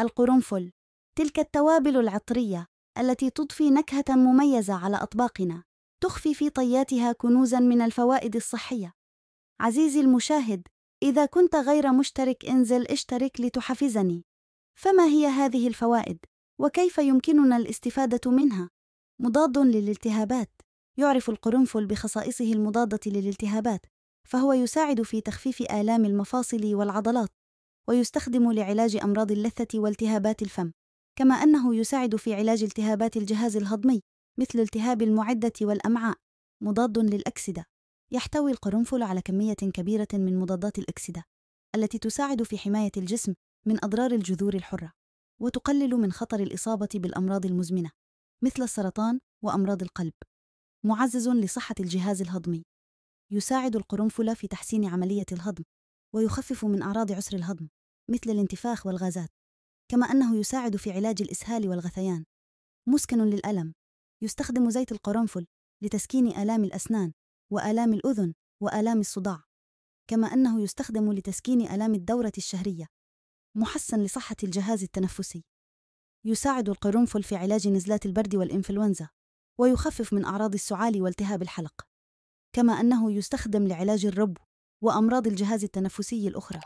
القرنفل تلك التوابل العطرية التي تضفي نكهة مميزة على أطباقنا تخفي في طياتها كنوزا من الفوائد الصحية عزيزي المشاهد إذا كنت غير مشترك انزل اشترك لتحفزني فما هي هذه الفوائد وكيف يمكننا الاستفادة منها مضاد للالتهابات يعرف القرنفل بخصائصه المضادة للالتهابات فهو يساعد في تخفيف آلام المفاصل والعضلات ويستخدم لعلاج أمراض اللثة والتهابات الفم كما أنه يساعد في علاج التهابات الجهاز الهضمي مثل التهاب المعدة والأمعاء مضاد للأكسدة يحتوي القرنفل على كمية كبيرة من مضادات الأكسدة التي تساعد في حماية الجسم من أضرار الجذور الحرة وتقلل من خطر الإصابة بالأمراض المزمنة مثل السرطان وأمراض القلب معزز لصحة الجهاز الهضمي يساعد القرنفل في تحسين عملية الهضم ويخفف من أعراض عسر الهضم مثل الانتفاخ والغازات كما أنه يساعد في علاج الإسهال والغثيان مسكن للألم يستخدم زيت القرنفل لتسكين آلام الأسنان وآلام الأذن وآلام الصداع كما أنه يستخدم لتسكين آلام الدورة الشهرية محسن لصحة الجهاز التنفسي يساعد القرنفل في علاج نزلات البرد والإنفلونزا ويخفف من أعراض السعال والتهاب الحلق كما أنه يستخدم لعلاج الربو وأمراض الجهاز التنفسي الأخرى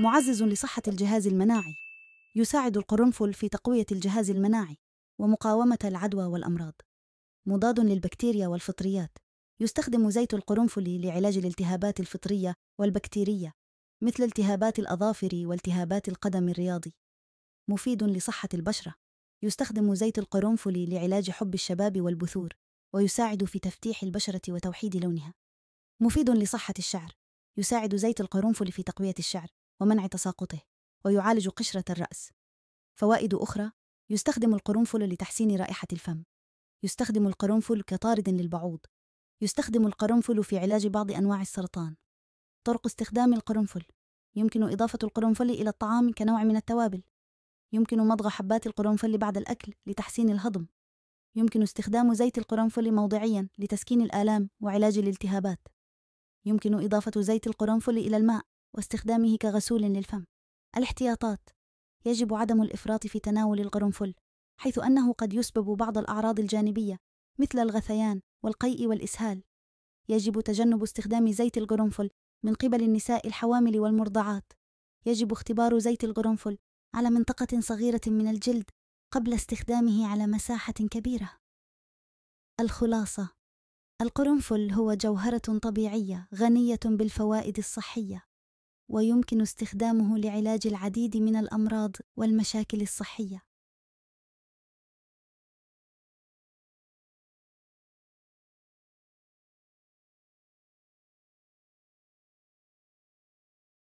معزز لصحة الجهاز المناعي يساعد القرنفل في تقوية الجهاز المناعي ومقاومة العدوى والأمراض مضاد للبكتيريا والفطريات يستخدم زيت القرنفل لعلاج الالتهابات الفطرية والبكتيرية مثل التهابات الأظافر والتهابات القدم الرياضي مفيد لصحة البشرة يستخدم زيت القرنفل لعلاج حب الشباب والبثور ويساعد في تفتيح البشرة وتوحيد لونها مفيد لصحة الشعر يساعد زيت القرنفل في تقوية الشعر ومنع تساقطه ويعالج قشرة الرأس فوائد أخرى يستخدم القرنفل لتحسين رائحة الفم يستخدم القرنفل كطارد للبعوض يستخدم القرنفل في علاج بعض أنواع السرطان طرق استخدام القرنفل يمكن إضافة القرنفل إلى الطعام كنوع من التوابل يمكن مضغ حبات القرنفل بعد الأكل لتحسين الهضم يمكن استخدام زيت القرنفل موضعيا لتسكين الآلام وعلاج الالتهابات يمكن إضافة زيت القرنفل إلى الماء واستخدامه كغسول للفم. الاحتياطات يجب عدم الإفراط في تناول القرنفل، حيث أنه قد يسبب بعض الأعراض الجانبية مثل الغثيان والقيء والإسهال. يجب تجنب استخدام زيت القرنفل من قبل النساء الحوامل والمرضعات. يجب اختبار زيت القرنفل على منطقة صغيرة من الجلد قبل استخدامه على مساحة كبيرة. الخلاصة القرنفل هو جوهرة طبيعية غنية بالفوائد الصحية، ويمكن استخدامه لعلاج العديد من الأمراض والمشاكل الصحية.